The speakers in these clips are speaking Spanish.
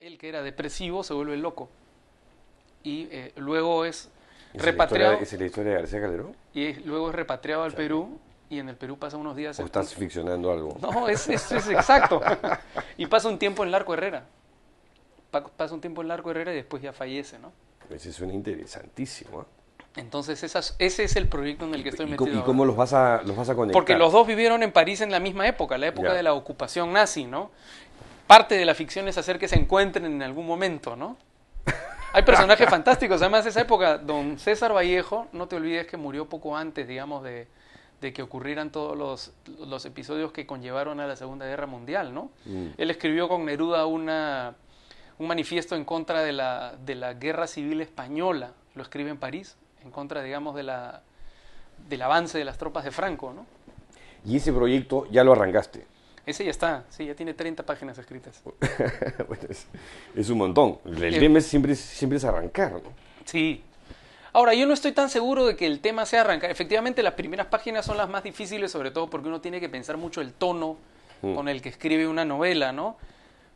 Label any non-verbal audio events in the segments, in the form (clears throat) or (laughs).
el que era depresivo se vuelve loco y eh, luego es repatriado. ¿Es la historia de García Calderón? Y luego es repatriado al Perú y en el Perú pasa unos días. ¿O estás ficcionando algo? No, es, exacto. y pasa un tiempo en Larco Herrera. Pasa un tiempo en Larco Herrera y después ya fallece, ¿no? Ese suena interesantísimo. ¿ah? Entonces ese es el proyecto en el que estoy metido. ¿Y cómo los vas, a, conectar? Porque los dos vivieron en París en la misma época, la época de la ocupación nazi, ¿no? parte de la ficción es hacer que se encuentren en algún momento, ¿no? Hay personajes (laughs) fantásticos, además esa época, don César Vallejo, no te olvides que murió poco antes, digamos, de, que ocurrieran todos los, episodios que conllevaron a la Segunda Guerra Mundial, ¿no? Mm. Él escribió con Neruda una, un manifiesto en contra de la, de la Guerra Civil Española, lo escribe en París, en contra, digamos, de la, del avance de las tropas de Franco, ¿no? Y ese proyecto ya lo arrancaste. Ese ya está, sí, ya tiene 30 páginas escritas. (laughs) es, un montón. El, tema siempre, es arrancar, ¿no? Sí. Ahora, yo no estoy tan seguro de que el tema sea arrancar. Efectivamente, las primeras páginas son las más difíciles, sobre todo porque uno tiene que pensar mucho el tono mm. con el que escribe una novela, ¿no?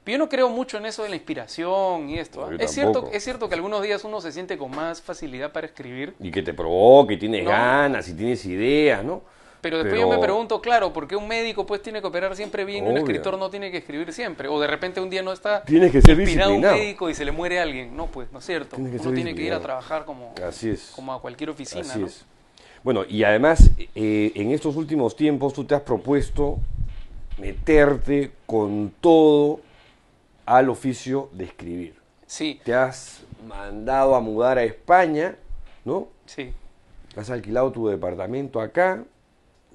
yo no creo mucho en eso de la inspiración y esto. ¿ah? es, cierto, es cierto que algunos días uno se siente con más facilidad para escribir. Y que te provoque, y tienes ganas, y tienes ideas, ¿no? Pero después yo me pregunto, claro, ¿por qué un médico pues tiene que operar siempre bien un escritor no tiene que escribir siempre? O de repente un día no está Tiene que ser inspirado un médico y se le muere alguien. No, pues, no es cierto. Uno tiene que ir a trabajar como, a cualquier oficina. Así es. Bueno, y además, eh, en estos últimos tiempos tú te has propuesto meterte con todo al oficio de escribir. Sí. Te has mandado a mudar a España, ¿no? Sí. Has alquilado tu departamento acá,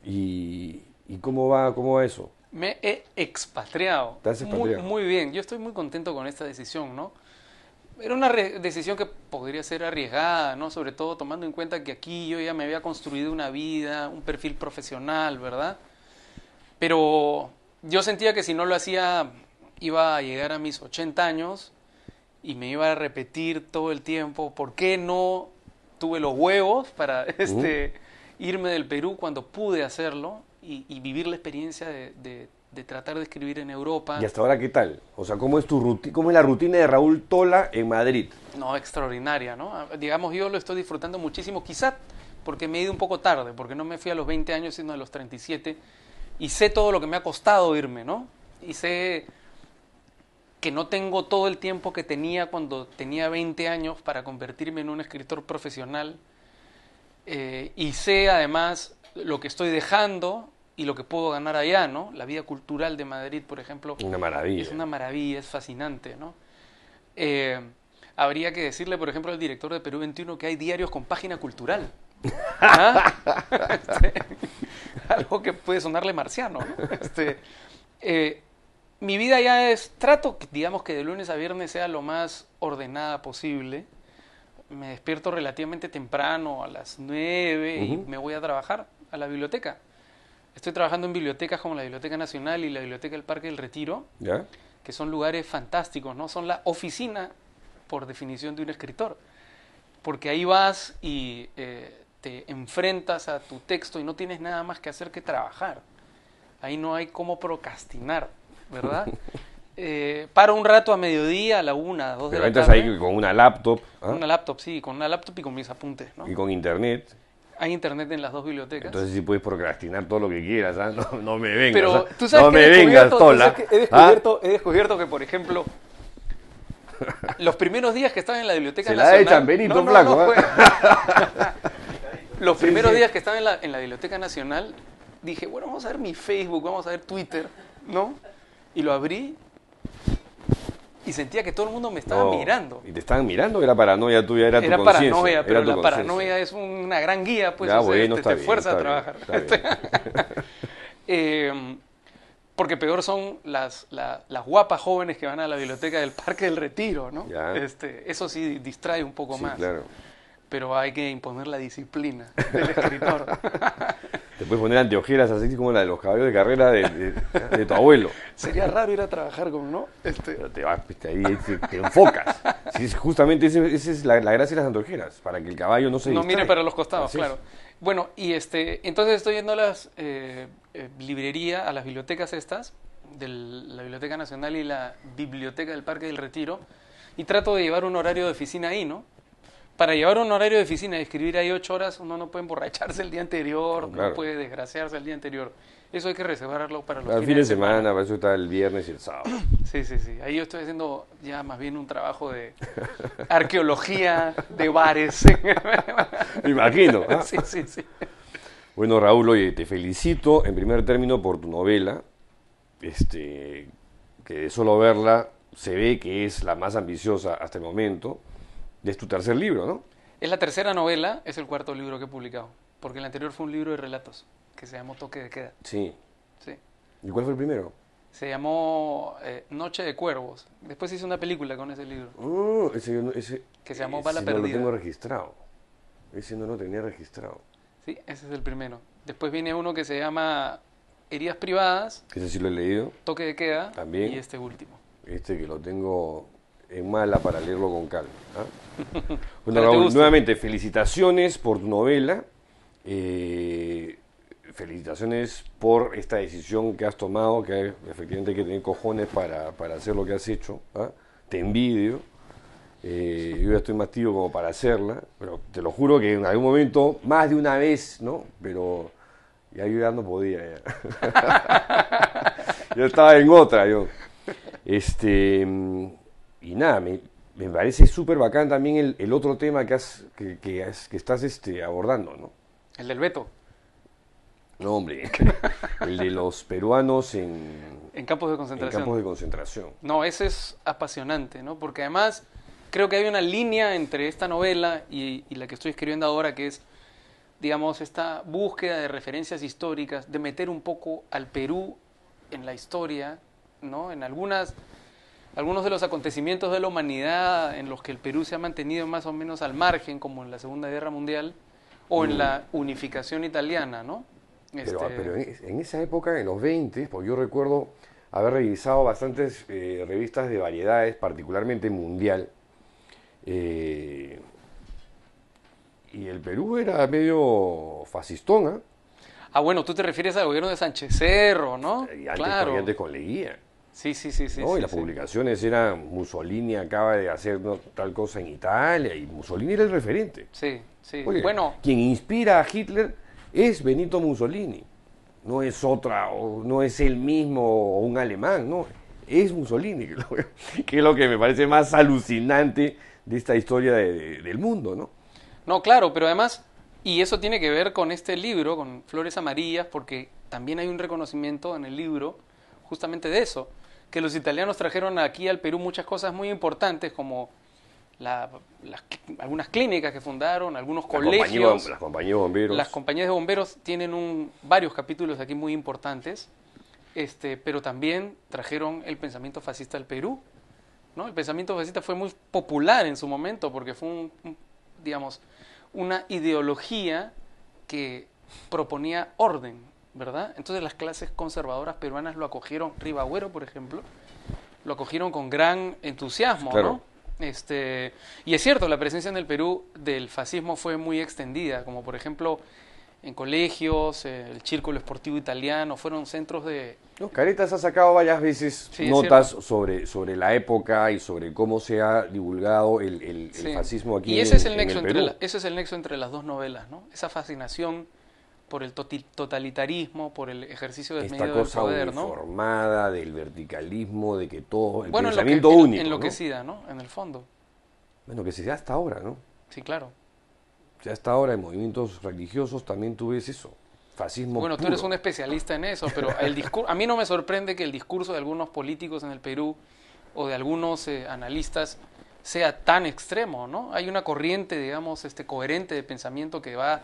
¿Y, cómo, va, cómo eso? Me he expatriado. Muy, bien, yo estoy muy contento con esta decisión, ¿no? Era una decisión que podría ser arriesgada, ¿no? Sobre todo tomando en cuenta que aquí yo ya me había construido una vida, un perfil profesional, ¿verdad? Pero yo sentía que si no lo hacía iba a llegar a mis 80 años y me iba a repetir todo el tiempo, ¿por qué no tuve los huevos para (laughs) este... Uh irme del Perú cuando pude hacerlo y, vivir la experiencia de, tratar de escribir en Europa. ¿Y hasta ahora qué tal? O sea, ¿cómo es, tu rutina, cómo es la rutina de Raúl Tola en Madrid? No, extraordinaria, ¿no? Ah, digamos, yo lo estoy disfrutando muchísimo, quizás porque me he ido un poco tarde, porque no me fui a los 20 años, sino a los 37, y sé todo lo que me ha costado irme, ¿no? Y sé que no tengo todo el tiempo que tenía cuando tenía 20 años para convertirme en un escritor profesional eh, y sé además lo que estoy dejando y lo que puedo ganar allá, ¿no? La vida cultural de Madrid, por ejemplo. Una maravilla. Es una maravilla, es fascinante, ¿no? Eh, habría que decirle, por ejemplo, al director de Perú 21 que hay diarios con página cultural. (laughs) ¿Ah? Este, (laughs) algo que puede sonarle marciano. Este, eh, mi vida ya es, trato, digamos, que de lunes a viernes sea lo más ordenada posible me despierto relativamente temprano, a las nueve, y me voy a trabajar a la biblioteca. Estoy trabajando en bibliotecas como la Biblioteca Nacional y la Biblioteca del Parque del Retiro, que son lugares fantásticos, ¿no? Son la oficina, por definición, de un escritor. Porque ahí vas y eh, te enfrentas a tu texto y no tienes nada más que hacer que trabajar. Ahí no hay cómo procrastinar, ¿verdad? (laughs) eh, paro un rato a mediodía, a la una, a dos de la entras ahí con una laptop. ¿ah? Una laptop, sí, con una laptop y con mis apuntes. Y con internet. Hay internet en las dos bibliotecas. Entonces si puedes procrastinar todo lo que quieras, ¿ah? (laughs) no, me vengas. Pero ¿ah? tú sabes no que me vengas, He descubierto, que, por ejemplo, (laughs) los primeros días que estaba en la biblioteca nacional. los primeros días que estaba en la, en la, biblioteca nacional, dije, bueno, vamos a ver mi Facebook, vamos a ver Twitter, ¿no? Y lo abrí y sentía que todo el mundo me estaba mirando. Y te estaban mirando, era paranoia tuya, era, era paranoia, pero la paranoia es una gran guía, pues te, te fuerza a trabajar. (laughs) Eh, porque peor son las, las, guapas jóvenes que van a la biblioteca del Parque del Retiro, ¿no? Este, eso sí distrae un poco más. Claro pero hay que imponer la disciplina del escritor. (laughs) Te puedes poner anteojeras así como la de los caballos de carrera de, tu abuelo. Sería raro ir a trabajar con, ¿no? Este, pues, te ahí te, enfocas. justamente esa es la, gracia de las anteojeras, para que el caballo no se No mire para los costados, claro. Bueno, y este, entonces estoy yendo a las eh, eh, librería, librerías, a las bibliotecas estas, de la Biblioteca Nacional y la Biblioteca del Parque del Retiro, y trato de llevar un horario de oficina ahí, ¿no? para llevar un horario de oficina y escribir ahí ocho horas, uno no puede emborracharse el día anterior, no puede desgraciarse el día anterior. Eso hay que reservarlo para los fines fin de semana, Para eso está el viernes y el sábado. (clears throat) Sí, sí, sí. Ahí yo estoy haciendo ya más bien un trabajo de (laughs) arqueología de bares. (laughs) Me imagino. ¿ah? Sí, sí, sí. Bueno, Raúl, oye, te felicito en primer término por tu novela. Este, que de solo verla se ve que es la más ambiciosa hasta el momento es tu tercer libro, ¿no? Es la tercera novela, es el cuarto libro que he publicado, porque el anterior fue un libro de relatos que se llamó Toque de Queda. Sí. Sí. ¿Y cuál fue el primero? Se llamó eh, Noche de Cuervos. Después hice una película con ese libro. Uh, ese, ese, que se llamó Bala ese No lo tengo registrado. Ese no lo tenía registrado. Sí, ese es el primero. Después viene uno que se llama Heridas Privadas. Ese sí lo he leído. Toque de Queda. También. Y este último. Este que lo tengo en mala para leerlo con calma. ¿ah? (laughs) Bueno, Raúl, nuevamente, felicitaciones por tu novela. Eh, felicitaciones por esta decisión que has tomado, que efectivamente hay que tener cojones para, hacer lo que has hecho. ¿ah? Te envidio. Eh, yo ya estoy más tío como para hacerla, pero te lo juro que en algún momento, más de una vez, ¿no? Pero ya yo ya no podía. yo (laughs) estaba en otra, yo. Este, mm, y nada, me, parece súper bacán también el, el, otro tema que, has, que, estás este, abordando, ¿no? El del veto. No, hombre, (laughs) el de los peruanos en, campos de concentración. de concentración. No, ese es apasionante, ¿no? Porque además creo que hay una línea entre esta novela y la que estoy escribiendo ahora, que es, digamos, esta búsqueda de referencias históricas, de meter un poco al Perú en la historia, ¿no? En algunas algunos de los acontecimientos de la humanidad en los que el Perú se ha mantenido más o menos al margen, como en la Segunda Guerra Mundial o en mm. la unificación italiana, ¿no? Pero, ah, este en, esa época, en los 20, pues yo recuerdo haber revisado bastantes eh, revistas de variedades, particularmente mundial, eh, y el Perú era medio fascistona. ¿ah? ah, bueno, tú te refieres al gobierno de Sánchez Cerro, ¿no? Eh, y antes, claro. de con Sí, sí, sí, sí. ¿no? y las publicaciones eran Mussolini acaba de hacer tal cosa en Italia y Mussolini era el referente. Sí, sí. bueno, quien inspira a Hitler es Benito Mussolini. No es otra, o no es el mismo o un alemán, no. Es Mussolini, (laughs) que es lo que me parece más alucinante de esta historia del mundo, ¿no? No, claro, pero además, y eso tiene que ver con este libro, con Flores Amarillas, porque también hay un reconocimiento en el libro justamente de eso que los italianos trajeron aquí al Perú muchas cosas muy importantes como algunas clínicas que fundaron, algunos colegios. las compañías de bomberos. Las compañías de bomberos tienen un, varios capítulos aquí muy importantes, este, pero también trajeron el pensamiento fascista al Perú. ¿no? El pensamiento fascista fue muy popular en su momento porque fue digamos, una ideología que proponía orden, ¿verdad? Entonces las clases conservadoras peruanas lo acogieron, Ribagüero, por ejemplo, lo acogieron con gran entusiasmo, ¿no? Este, y es cierto, la presencia en el Perú del fascismo fue muy extendida, como por ejemplo en colegios, el Círculo Esportivo Italiano, fueron centros de... Caritas ha sacado varias veces notas sobre, sobre la época y sobre cómo se ha divulgado el, el, fascismo aquí y ese en, es el nexo Perú. Y ese es el nexo entre las dos novelas, ¿no? Esa fascinación por el totalitarismo, por el ejercicio del medio del poder, uniformada, ¿no? del verticalismo, de que todo bueno, en lo que, único, enloquecida, ¿no? En el fondo. Bueno, que se hasta ahora, ¿no? Sí, claro. Ya hasta ahora en movimientos religiosos también tú eso. Fascismo. Bueno, tú eres un especialista en eso, pero el discurso, a mí no me sorprende que el discurso de algunos políticos en el Perú o de algunos eh, analistas sea tan extremo, ¿no? Hay una corriente, digamos, este, coherente de pensamiento que va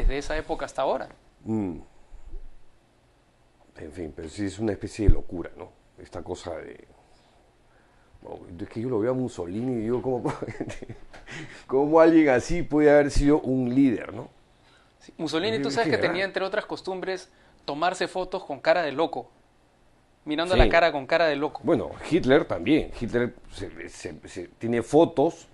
desde esa época hasta ahora. Mm. En fin, pero sí es una especie de locura, ¿no? Esta cosa de... es que yo lo veo a Mussolini y digo, ¿cómo, (laughs) cómo alguien así puede haber sido un líder, ¿no? Mussolini, tú sabes que tenía, entre otras costumbres, tomarse fotos con cara de loco mirando la cara con cara de loco. Bueno, Hitler también. Hitler tiene fotos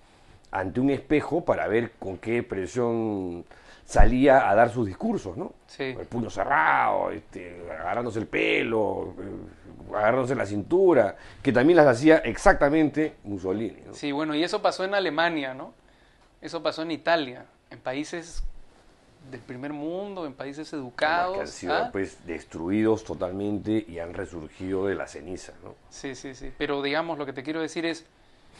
ante un espejo para ver con qué presión salía a dar sus discursos, ¿no? Sí. El puño cerrado, este, agarrándose el pelo, eh, agarrándose la cintura, que también las hacía exactamente Mussolini. ¿no? Sí, bueno, y eso pasó en Alemania, ¿no? Eso pasó en Italia, en países del primer mundo, en países educados. Que han sido ¿ah? pues, destruidos totalmente y han resurgido de la ceniza, ¿no? Sí, sí, sí. Pero digamos, lo que te quiero decir es,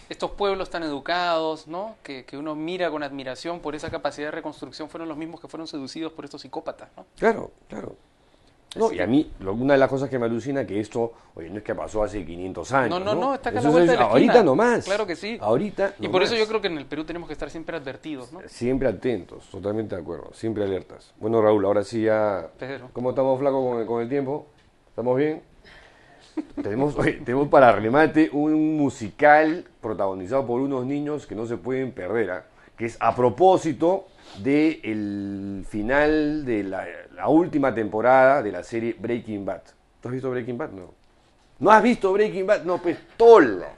estos pueblos tan educados, ¿no? Que, que, uno mira con admiración por esa capacidad de reconstrucción, fueron los mismos que fueron seducidos por estos psicópatas. ¿no? Claro, claro. No, y a mí, una de las cosas que me alucina que esto, oye, no es que pasó hace 500 años. No, no, no, no está acá la vuelta de la Ahorita nomás. Claro que sí. Ahorita Y por eso yo creo que en el Perú tenemos que estar siempre advertidos, ¿no? Siempre atentos, totalmente de acuerdo, siempre alertas. Bueno, Raúl, ahora sí ya... Pedro. ¿Cómo estamos flaco, con, con el tiempo? ¿Estamos bien? (laughs) tenemos, tenemos para remate un musical protagonizado por unos niños que no se pueden perder, ¿ah? que es a propósito del final de la, última temporada de la serie Breaking Bad. ¿Tú has visto Breaking Bad? No. ¿No has visto Breaking Bad? No, pues tola.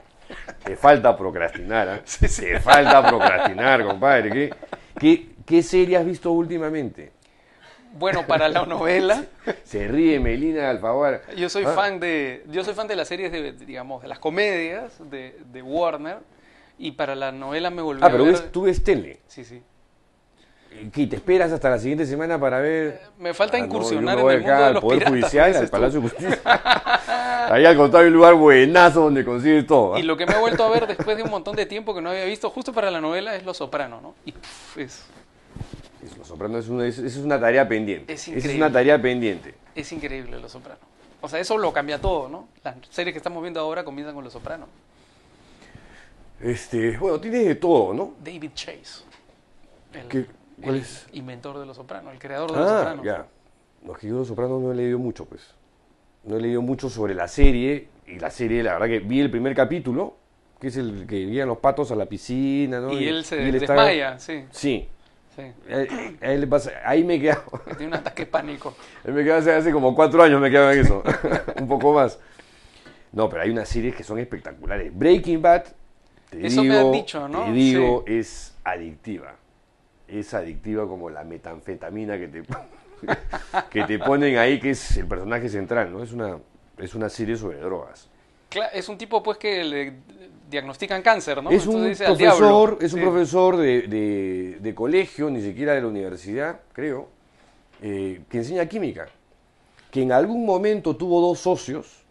Te falta procrastinar, ¿ah? Se falta procrastinar, compadre. qué, qué serie has visto últimamente? bueno para la novela. (laughs) Se ríe Melina al Yo soy ah. fan de yo soy fan de las series de digamos de las comedias de, Warner y para la novela me volví Ah, pero a ver... ves, tú ves tele. Sí, sí. Eh, ¿Qué, ¿Te esperas hasta la siguiente semana para ver? Eh, me falta ah, incursionar en el mundo de Poder judicial, Judicial, al Palacio de Justicia. (laughs) Ahí al contrario, un lugar buenazo donde consigues todo. ¿ah? Y lo que me he vuelto a ver después de un montón de tiempo que no había visto, justo para la novela, es Los Soprano, ¿no? Y pff, es los Sopranos es una, tarea pendiente. Es, increíble. una tarea pendiente. Es increíble Los Sopranos. O sea, eso lo cambia todo, ¿no? Las series que estamos viendo ahora comienzan con Los Sopranos. Este, bueno, tiene de todo, ¿no? David Chase. El, Inventor de Los Sopranos, el creador de Los ah, Sopranos. Ya. Los que yo Los Sopranos no he leído mucho, pues. No he leído mucho sobre la serie. Y la serie, la verdad que vi el primer capítulo, que es el que a los patos a la piscina, ¿no? Y, él se desmaya, sí. Sí ahí me quedo. Tiene un ataque pánico. me hace, como cuatro años me quedo en eso. (laughs) un poco más. No, pero hay unas series que son espectaculares. Breaking Bad, te digo, Te digo, es adictiva. Es adictiva como la metanfetamina que te, (laughs) que te ponen ahí, que es el personaje central, ¿no? Es una, es una serie sobre drogas. es un tipo pues que le diagnostican cáncer, ¿no? Es un profesor, es un profesor de, colegio, ni siquiera de la universidad, creo, eh, que enseña química, que en algún momento tuvo dos socios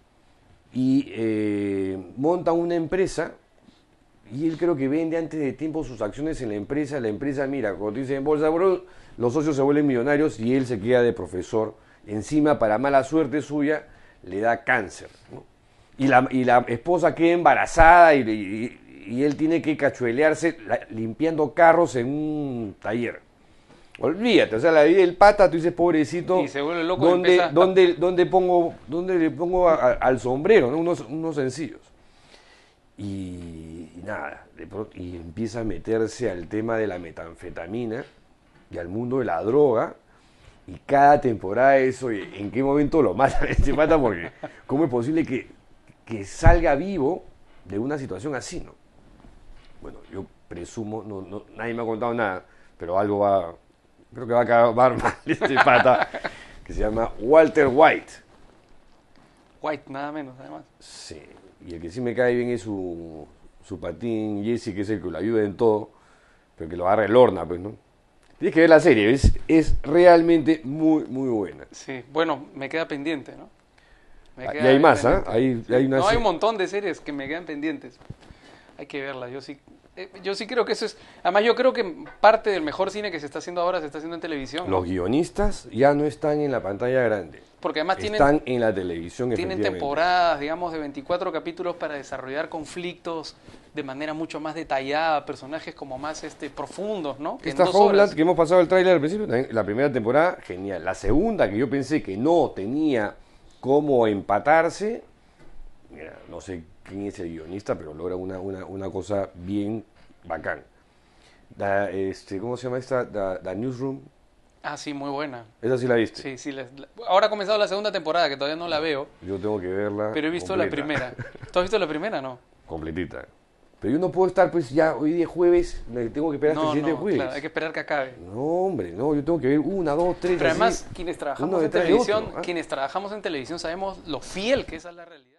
y eh, monta una empresa y él creo que vende antes de tiempo sus acciones en la empresa. La empresa, mira, cuando dice en bolsa, los socios se vuelven millonarios y él se queda de profesor. Encima, para mala suerte suya, le da cáncer. ¿no? y la, esposa queda embarazada y, él tiene que cachuelearse limpiando carros en un taller. Olvídate, o sea, la vida del pata, tú dices, pobrecito, y donde donde ¿dónde, pongo, dónde le pongo al sombrero? Unos, sencillos. Y, nada, y empieza a meterse al tema de la metanfetamina y al mundo de la droga. Y cada temporada eso, ¿en qué momento lo matan? Se (laughs) mata porque, ¿cómo es posible que que salga vivo de una situación así, ¿no? Bueno, yo presumo, no, no, nadie me ha contado nada, pero algo va, creo que va a acabar (laughs) mal este pata, que se llama Walter White. White, nada menos, además. Sí, y el que sí me cae bien es su, su patín Jesse, que es el que lo ayuda en todo, pero que lo agarra el horno, pues, ¿no? Tienes que ver la serie, es, es realmente muy, muy buena. Sí, bueno, me queda pendiente, ¿no? Ah, y hay más, ¿eh? hay, hay No, hay un montón de series que me quedan pendientes. Hay que verlas, yo sí. Eh, yo sí creo que eso es. Además, yo creo que parte del mejor cine que se está haciendo ahora se está haciendo en televisión. Los guionistas ya no están en la pantalla grande. Porque además tienen. Están en la televisión. Tienen temporadas, digamos, de 24 capítulos para desarrollar conflictos de manera mucho más detallada, personajes como más este, profundos, ¿no? Que Esta Homeland que hemos pasado el tráiler al principio, la primera temporada, genial. La segunda, que yo pensé que no tenía cómo empatarse. Mira, no sé quién es el guionista, pero logra una, cosa bien bacán. Este, ¿Cómo se llama esta? Da, Newsroom. Ah, sí, muy buena. ¿Esa sí la viste? Sí, sí. ahora ha comenzado la segunda temporada, que todavía no la veo. Yo tengo que verla. Pero he visto la primera. ¿Tú has visto la primera, no? Completita. Pero yo no puedo estar, pues ya hoy día jueves, tengo que esperar hasta el siguiente no, jueves. Claro, hay que esperar que acabe. No, hombre, no, yo tengo que ver una, dos, tres. Pero además, quienes trabajamos, en televisión, ah. quienes trabajamos en televisión sabemos lo fiel que es a la realidad.